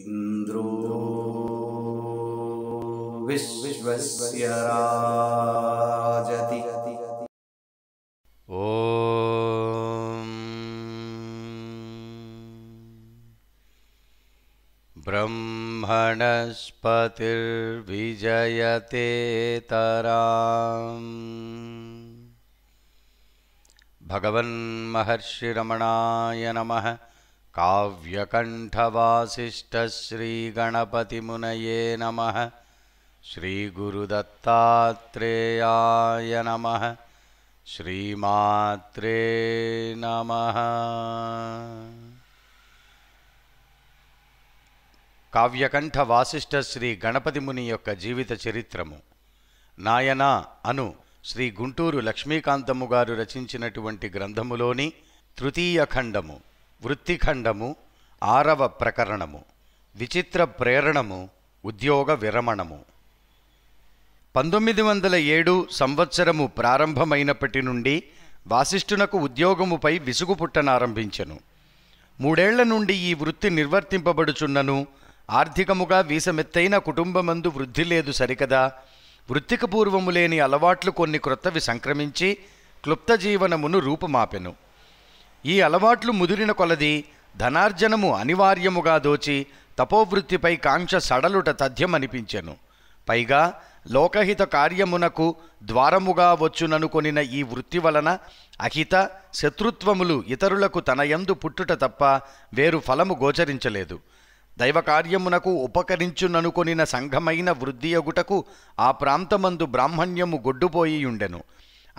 इन्द्रो विश्वस्य राजति ॐ ब्रह्मणस्पतिर्विजयते तराम् भगवन्महर्षिरमणाय नमः కావ్యకంఠవాసిష్టశ్రీగణపతిమునయే నమ శ్రీగరుదత్తాత్రేయాయ నమ శ్రీమాత్రే నమ కావ్యకంఠ వాసిష్ఠ శ్రీ గణపతిముని యొక్క జీవిత చరిత్రము నాయన అను శ్రీ గుంటూరు లక్ష్మీకాంతము గారు రచించినటువంటి గ్రంథములోని తృతీయ ఖండము వృత్తిఖండము ఆరవ ప్రకరణము విచిత్ర ప్రేరణము ఉద్యోగ విరమణము పంతొమ్మిది వందల ఏడు సంవత్సరము ప్రారంభమైనప్పటి నుండి వాసిష్ఠునకు ఉద్యోగముపై విసుగు పుట్టనారంభించెను మూడేళ్ల నుండి ఈ వృత్తి నిర్వర్తింపబడుచున్నను ఆర్థికముగా వీసమెత్తైన కుటుంబమందు వృద్ధి లేదు సరికదా వృత్తికి పూర్వము లేని అలవాట్లు కొన్ని క్రొత్తవి సంక్రమించి క్లుప్త జీవనమును రూపుమాపెను ఈ అలవాట్లు ముదిరిన కొలది ధనార్జనము అనివార్యముగా దోచి తపోవృత్తిపై కాంక్ష సడలుట తథ్యమనిపించెను పైగా లోకహిత కార్యమునకు ద్వారముగా వచ్చుననుకొనిన ఈ వృత్తి వలన అహిత శత్రుత్వములు ఇతరులకు తనయందు పుట్టుట తప్ప వేరు ఫలము గోచరించలేదు దైవకార్యమునకు ఉపకరించుననుకొనిన సంఘమైన వృద్ధియగుటకు ఆ ప్రాంతమందు బ్రాహ్మణ్యము గొడ్డుపోయియుండెను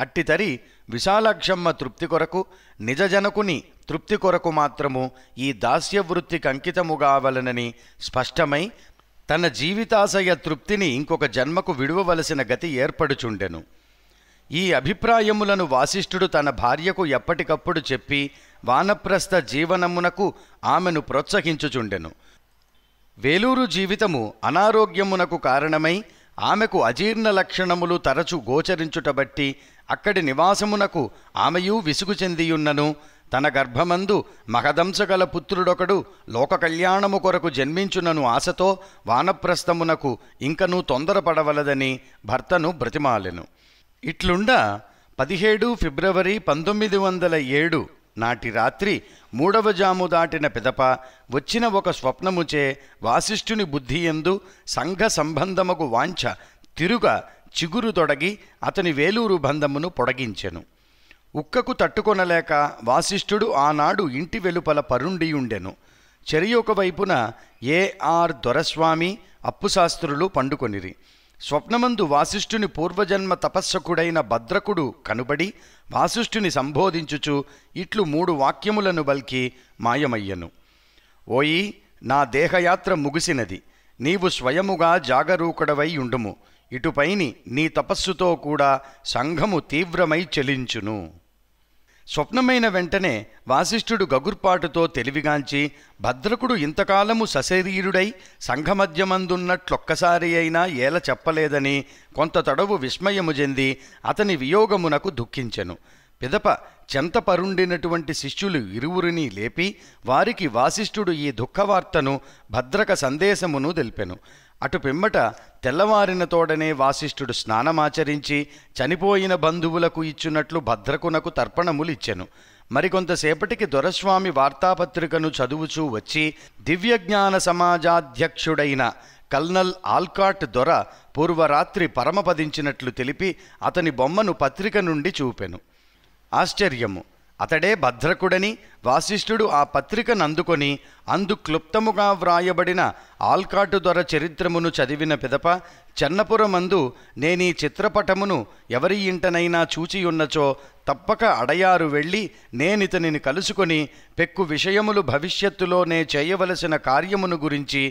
అట్టితరి విశాలక్షమ్మ తృప్తి కొరకు నిజజనకుని తృప్తి కొరకు మాత్రము ఈ దాస్యవృత్తి వృత్తికి అంకితముగావలనని స్పష్టమై తన జీవితాశయ తృప్తిని ఇంకొక జన్మకు విడువవలసిన గతి ఏర్పడుచుండెను ఈ అభిప్రాయములను వాసిష్ఠుడు తన భార్యకు ఎప్పటికప్పుడు చెప్పి వానప్రస్థ జీవనమునకు ఆమెను ప్రోత్సహించుచుండెను వేలూరు జీవితము అనారోగ్యమునకు కారణమై ఆమెకు అజీర్ణ లక్షణములు తరచు గోచరించుటబట్టి అక్కడి నివాసమునకు ఆమెయు విసుగు చెందియున్నను తన గర్భమందు మహదంశగల పుత్రుడొకడు లోక కళ్యాణము కొరకు జన్మించునను ఆశతో వానప్రస్థమునకు ఇంకనూ తొందరపడవలదని భర్తను బ్రతిమాలెను ఇట్లుండా పదిహేడు ఫిబ్రవరి పంతొమ్మిది వందల ఏడు నాటి రాత్రి మూడవ జాము దాటిన పిదప వచ్చిన ఒక స్వప్నముచే వాసిష్ఠుని బుద్ధియందు సంఘ సంబంధముకు వాంఛ తిరుగ చిగురు తొడగి అతని వేలూరు బంధమును పొడగించెను ఉక్కకు తట్టుకొనలేక వాసిష్ఠుడు ఆనాడు ఇంటి వెలుపల పరుండియుండెను చెరియొక వైపున ఆర్ దొరస్వామి అప్పుశాస్త్రులు పండుకొనిరి స్వప్నమందు వాసిష్ఠుని పూర్వజన్మ తపస్సకుడైన భద్రకుడు కనుబడి వాసిష్ఠుని సంబోధించుచు ఇట్లు మూడు వాక్యములను బల్కి మాయమయ్యను ఓయి నా దేహయాత్ర ముగిసినది నీవు స్వయముగా జాగరూకుడవై ఉండుము ఇటుపైని నీ తపస్సుతో కూడా సంఘము తీవ్రమై చెలించును స్వప్నమైన వెంటనే వాసిష్ఠుడు గగుర్పాటుతో తెలివిగాంచి భద్రకుడు ఇంతకాలము సశరీరుడై సంఘమధ్యమందున్నట్లొక్కసారి అయినా ఏల చెప్పలేదని కొంత తడవు విస్మయము చెంది అతని వియోగమునకు దుఃఖించెను పిదప చెంతపరుండినటువంటి శిష్యులు ఇరువురిని లేపి వారికి వాసిష్ఠుడు ఈ దుఃఖవార్తను భద్రక సందేశమును తెలిపెను అటు పిమ్మట తెల్లవారిన తోడనే వాసిష్ఠుడు స్నానమాచరించి చనిపోయిన బంధువులకు ఇచ్చినట్లు భద్రకునకు తర్పణములిచ్చెను మరికొంతసేపటికి దొరస్వామి వార్తాపత్రికను చదువుచూ వచ్చి దివ్యజ్ఞాన సమాజాధ్యక్షుడైన కల్నల్ ఆల్కాట్ దొర పూర్వరాత్రి పరమపదించినట్లు తెలిపి అతని బొమ్మను పత్రిక నుండి చూపెను ఆశ్చర్యము అతడే భద్రకుడని వాసిష్ఠుడు ఆ పత్రికను అందుకొని అందు క్లుప్తముగా వ్రాయబడిన ఆల్కాటు దొర చరిత్రమును చదివిన పిదప చెన్నపురమందు నేనీ చిత్రపటమును ఎవరి ఇంటనైనా చూచియున్నచో తప్పక అడయారు వెళ్ళి నేనితనిని కలుసుకొని పెక్కు విషయములు భవిష్యత్తులోనే చేయవలసిన కార్యమును గురించి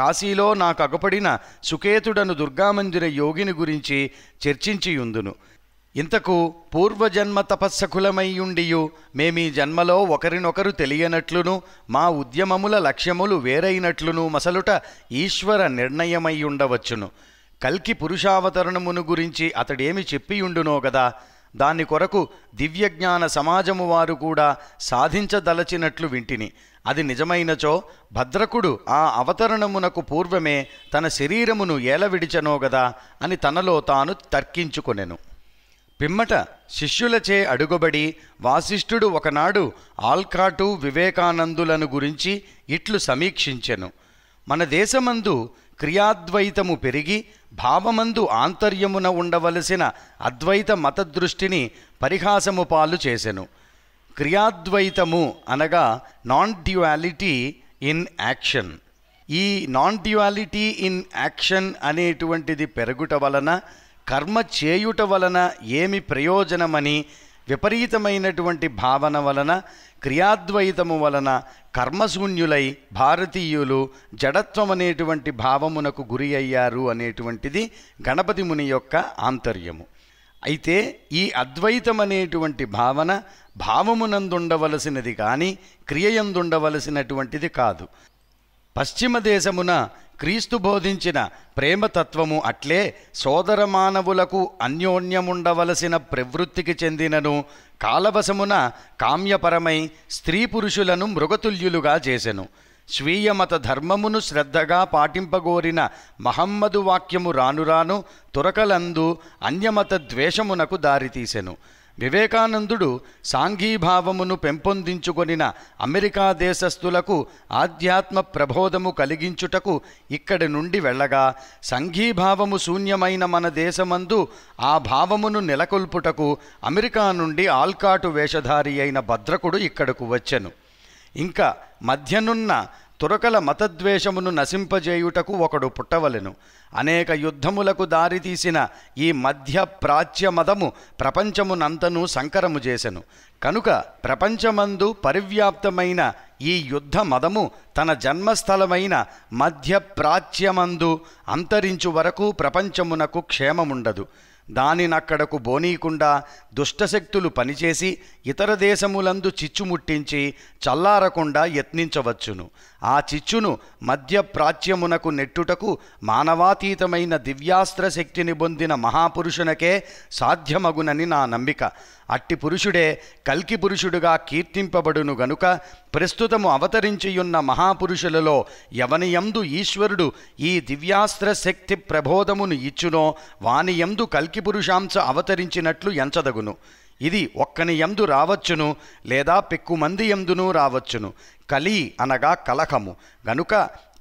కాశీలో నాకగపడిన సుకేతుడను దుర్గామందిర యోగిని గురించి చర్చించియుందును ఇంతకు పూర్వజన్మ తపస్సకులమయ్యుండియు మేమీ జన్మలో ఒకరినొకరు తెలియనట్లును మా ఉద్యమముల లక్ష్యములు వేరైనట్లును మసలుట ఈశ్వర నిర్ణయమయ్యుండవచ్చును కల్కి పురుషావతరణమును గురించి అతడేమి చెప్పియుండునో గదా దాని కొరకు దివ్యజ్ఞాన సమాజము వారు కూడా సాధించదలచినట్లు వింటిని అది నిజమైనచో భద్రకుడు ఆ అవతరణమునకు పూర్వమే తన శరీరమును ఏలవిడిచనోగదా అని తనలో తాను తర్కించుకొనెను పిమ్మట శిష్యులచే అడుగుబడి వాసిష్ఠుడు ఒకనాడు ఆల్కాటు వివేకానందులను గురించి ఇట్లు సమీక్షించెను మన దేశమందు క్రియాద్వైతము పెరిగి భావమందు ఆంతర్యమున ఉండవలసిన అద్వైత మతదృష్టిని పరిహాసము పాలు చేసెను క్రియాద్వైతము అనగా నాన్ డ్యువాలిటీ ఇన్ యాక్షన్ ఈ నాన్ డ్యువాలిటీ ఇన్ యాక్షన్ అనేటువంటిది పెరుగుట వలన కర్మ చేయుట వలన ఏమి ప్రయోజనమని విపరీతమైనటువంటి భావన వలన క్రియాద్వైతము వలన కర్మశూన్యులై భారతీయులు జడత్వం అనేటువంటి భావమునకు గురి అయ్యారు అనేటువంటిది గణపతి ముని యొక్క ఆంతర్యము అయితే ఈ అద్వైతం అనేటువంటి భావన భావమునందుండవలసినది కానీ క్రియయందుండవలసినటువంటిది కాదు పశ్చిమ దేశమున క్రీస్తు బోధించిన ప్రేమతత్వము అట్లే సోదర మానవులకు అన్యోన్యముండవలసిన ప్రవృత్తికి చెందినను కాలవశమున కామ్యపరమై స్త్రీ పురుషులను మృగతుల్యులుగా చేసెను స్వీయమత ధర్మమును శ్రద్ధగా పాటింపగోరిన మహమ్మదు వాక్యము రానురాను తురకలందు అన్యమత ద్వేషమునకు దారితీసెను వివేకానందుడు సాంఘీభావమును పెంపొందించుకొనిన అమెరికా దేశస్థులకు ఆధ్యాత్మ ప్రబోధము కలిగించుటకు ఇక్కడి నుండి వెళ్ళగా సంఘీభావము శూన్యమైన మన దేశమందు ఆ భావమును నెలకొల్పుటకు అమెరికా నుండి ఆల్కాటు వేషధారి అయిన భద్రకుడు ఇక్కడకు వచ్చెను ఇంకా మధ్యనున్న తురకల మతద్వేషమును నశింపజేయుటకు ఒకడు పుట్టవలెను అనేక యుద్ధములకు దారితీసిన ఈ మధ్య ప్రాచ్య మతము ప్రపంచమునంతను సంకరము చేసెను కనుక ప్రపంచమందు పరివ్యాప్తమైన ఈ యుద్ధ మదము తన జన్మస్థలమైన మధ్య ప్రాచ్యమందు అంతరించు వరకు ప్రపంచమునకు క్షేమముండదు దానినక్కడకు బోనీయకుండా దుష్టశక్తులు పనిచేసి ఇతర దేశములందు చిచ్చుముట్టించి చల్లారకుండా యత్నించవచ్చును ఆ చిచ్చును మధ్య ప్రాచ్యమునకు నెట్టుటకు మానవాతీతమైన దివ్యాస్త్ర శక్తిని పొందిన మహాపురుషునకే సాధ్యమగునని నా నమ్మిక అట్టి పురుషుడే కల్కి పురుషుడుగా కీర్తింపబడును గనుక ప్రస్తుతము అవతరించియున్న మహాపురుషులలో యవనియందు ఈశ్వరుడు ఈ దివ్యాస్త్ర శక్తి ప్రబోధమును ఇచ్చునో వానియందు కల్కి పురుషాంశ అవతరించినట్లు ఎంచదగును ఇది ఒక్కని ఎందు రావచ్చును లేదా పెక్కుమంది ఎందునూ రావచ్చును కలి అనగా కలహము గనుక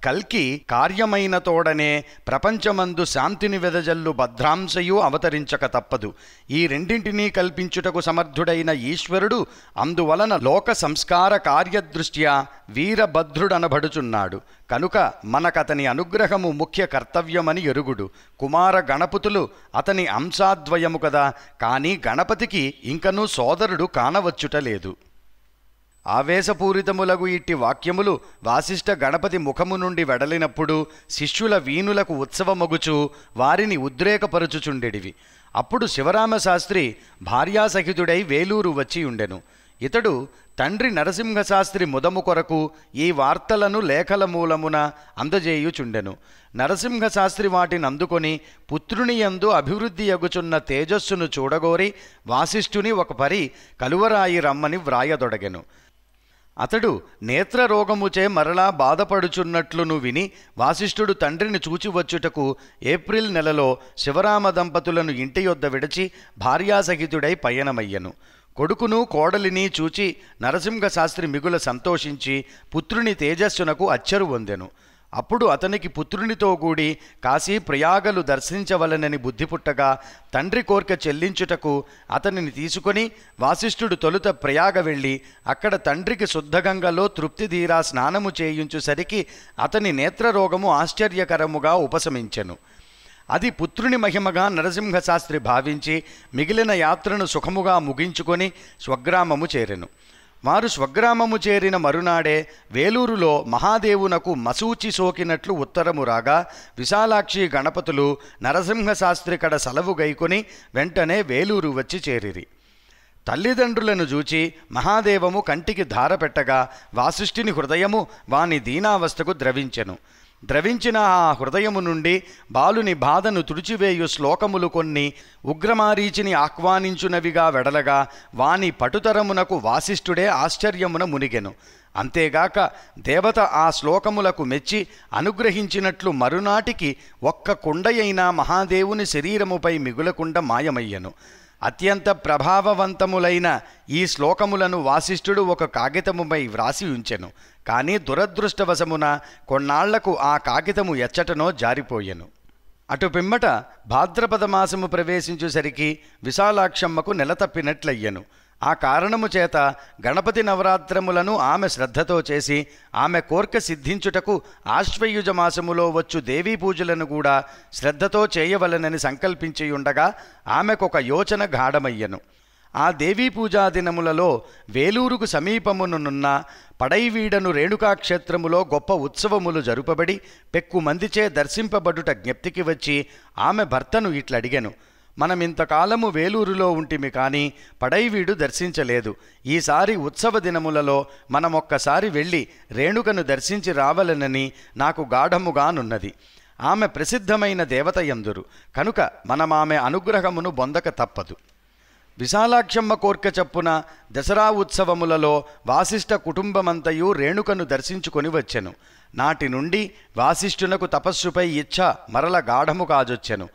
కల్కి కార్యమైన తోడనే ప్రపంచమందు శాంతిని వెదజల్లు భద్రాంశయు అవతరించక తప్పదు ఈ రెండింటినీ కల్పించుటకు సమర్థుడైన ఈశ్వరుడు అందువలన లోక సంస్కార కార్యదృష్ట్యా వీరభద్రుడనబడుచున్నాడు కనుక మనకతని అనుగ్రహము ముఖ్య కర్తవ్యమని ఎరుగుడు కుమార గణపతులు అతని అంశాద్వయము కదా కానీ గణపతికి ఇంకనూ సోదరుడు కానవచ్చుటలేదు ఆవేశపూరితములగు ఇట్టి వాక్యములు వాసిష్ఠ గణపతి ముఖము నుండి వెడలినప్పుడు శిష్యుల వీణులకు ఉత్సవమగుచు వారిని ఉద్రేకపరుచుచుండెడివి అప్పుడు శివరామశాస్త్రి భార్యాసహితుడై వేలూరు వచ్చి ఉండెను ఇతడు తండ్రి నరసింహశాస్త్రి ముదము కొరకు ఈ వార్తలను లేఖల మూలమున అందజేయుచుండెను నరసింహశాస్త్రి వాటిని అందుకొని పుత్రుని యందు అభివృద్ధి ఎగుచున్న తేజస్సును చూడగోరి వాసిష్ఠుని ఒక పరి కలువరాయి రమ్మని వ్రాయదొడగెను అతడు నేత్రరోగముచే మరలా బాధపడుచున్నట్లును విని వాసిష్ఠుడు తండ్రిని చూచివచ్చుటకు ఏప్రిల్ నెలలో శివరామ దంపతులను ఇంటి యొద్ద విడిచి భార్యాసహితుడై పయనమయ్యను కొడుకును కోడలిని చూచి నరసింహశాస్త్రి మిగుల సంతోషించి పుత్రుని తేజస్సునకు అచ్చరు పొందెను అప్పుడు అతనికి పుత్రునితో కూడి కాశీ ప్రయాగలు దర్శించవలనని బుద్ధి పుట్టగా తండ్రి కోరిక చెల్లించుటకు అతనిని తీసుకుని వాసిష్ఠుడు తొలుత ప్రయాగ వెళ్ళి అక్కడ తండ్రికి శుద్ధగంగలో తృప్తి తీరా స్నానము చేయించుసరికి అతని నేత్రరోగము ఆశ్చర్యకరముగా ఉపశమించెను అది పుత్రుని మహిమగా నరసింహశాస్త్రి భావించి మిగిలిన యాత్రను సుఖముగా ముగించుకొని స్వగ్రామము చేరెను వారు స్వగ్రామము చేరిన మరునాడే వేలూరులో మహాదేవునకు మసూచి సోకినట్లు ఉత్తరము రాగా విశాలాక్షి గణపతులు నరసింహశాస్త్రి కడ సెలవు గైకొని వెంటనే వేలూరు వచ్చి చేరిరి తల్లిదండ్రులను చూచి మహాదేవము కంటికి ధార పెట్టగా వాసిష్ఠిని హృదయము వాని దీనావస్థకు ద్రవించెను ద్రవించిన ఆ హృదయము నుండి బాలుని బాధను తుడిచివేయు శ్లోకములు కొన్ని ఉగ్రమారీచిని ఆహ్వానించునవిగా వెడలగా వాని పటుతరమునకు వాసిష్ఠుడే ఆశ్చర్యమున మునిగెను అంతేగాక దేవత ఆ శ్లోకములకు మెచ్చి అనుగ్రహించినట్లు మరునాటికి ఒక్క కుండయైన మహాదేవుని శరీరముపై మిగులకుండా మాయమయ్యను అత్యంత ప్రభావవంతములైన ఈ శ్లోకములను వాసిష్ఠుడు ఒక కాగితముపై వ్రాసి ఉంచెను కానీ దురదృష్టవశమున కొన్నాళ్లకు ఆ కాగితము ఎచ్చటనో జారిపోయెను అటు పిమ్మట భాద్రపద మాసము ప్రవేశించుసరికి విశాలాక్షమ్మకు నెల తప్పినట్లయ్యను ఆ కారణము చేత గణపతి నవరాత్రములను ఆమె శ్రద్ధతో చేసి ఆమె కోర్క సిద్ధించుటకు ఆశ్వయుజ మాసములో వచ్చు దేవీ పూజలను కూడా శ్రద్ధతో చేయవలనని సంకల్పించియుండగా ఆమెకొక యోచన గాఢమయ్యను ఆ దేవీ పూజా దినములలో వేలూరుకు సమీపమునున్న పడైవీడను రేణుకాక్షేత్రములో గొప్ప ఉత్సవములు జరుపబడి పెక్కు మందిచే దర్శింపబడుట జ్ఞప్తికి వచ్చి ఆమె భర్తను ఇట్లడిగెను మనం ఇంతకాలము వేలూరులో ఉంటిమి కానీ పడైవీడు దర్శించలేదు ఈసారి ఉత్సవ దినములలో మనమొక్కసారి వెళ్ళి రేణుకను దర్శించి రావలనని నాకు గాఢముగానున్నది ఆమె ప్రసిద్ధమైన దేవత ఎందురు కనుక మనమామె అనుగ్రహమును బొందక తప్పదు విశాలాక్షమ్మ కోర్క చప్పున దసరా ఉత్సవములలో వాసిష్ఠ కుటుంబమంతయు రేణుకను దర్శించుకొని వచ్చెను నాటి నుండి వాసిష్ఠునకు తపస్సుపై ఇచ్ఛ మరల గాఢము కాజొచ్చెను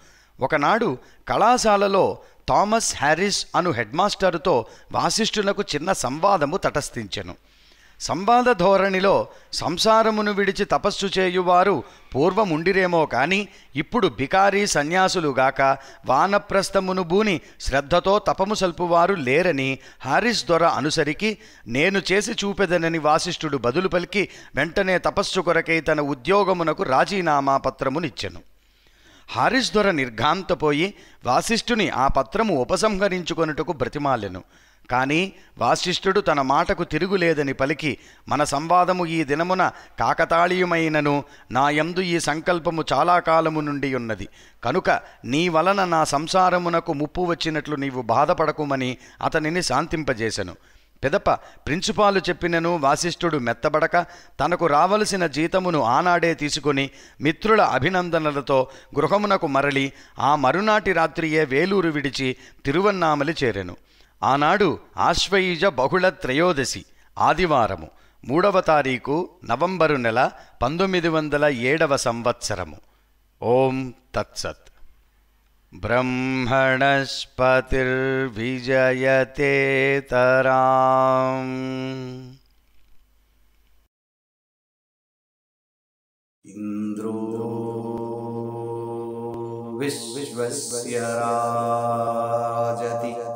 ఒకనాడు కళాశాలలో థామస్ హ్యారిస్ అను హెడ్మాస్టరుతో వాసిష్ఠులకు చిన్న సంవాదము తటస్థించెను సంవాద ధోరణిలో సంసారమును విడిచి తపస్సు చేయువారు పూర్వముండిరేమో కాని ఇప్పుడు బికారీ సన్యాసులుగాక వానప్రస్థమును బూని శ్రద్ధతో తపము సల్పువారు లేరని హారిస్ దొర అనుసరికి నేను చేసి చూపెదనని వాసిష్ఠుడు బదులు పలికి వెంటనే తపస్సు కొరకై తన ఉద్యోగమునకు రాజీనామా పత్రమునిచ్చెను హారిస్దొర నిర్ఘాంతపోయి వాసిష్ఠుని ఆ పత్రము ఉపసంహరించుకొనుటకు బ్రతిమాలెను కానీ వాసిష్ఠుడు తన మాటకు తిరుగులేదని పలికి మన సంవాదము ఈ దినమున కాకతాళీయమైనను నా యందు ఈ సంకల్పము చాలా కాలము నుండి ఉన్నది కనుక నీ వలన నా సంసారమునకు ముప్పు వచ్చినట్లు నీవు బాధపడకుమని అతనిని శాంతింపజేశను పెదప ప్రిన్సిపాలు చెప్పినను వాసిష్ఠుడు మెత్తబడక తనకు రావలసిన జీతమును ఆనాడే తీసుకుని మిత్రుల అభినందనలతో గృహమునకు మరలి ఆ మరునాటి రాత్రియే వేలూరు విడిచి తిరువన్నామలి చేరెను ఆనాడు ఆశ్వయుజ బహుళ త్రయోదశి ఆదివారము మూడవ తారీఖు నవంబరు నెల పంతొమ్మిది వందల ఏడవ సంవత్సరము ఓం తత్సత్ ब्रह्मणस्पतिर्भिजयते तरा इन्द्रो राजति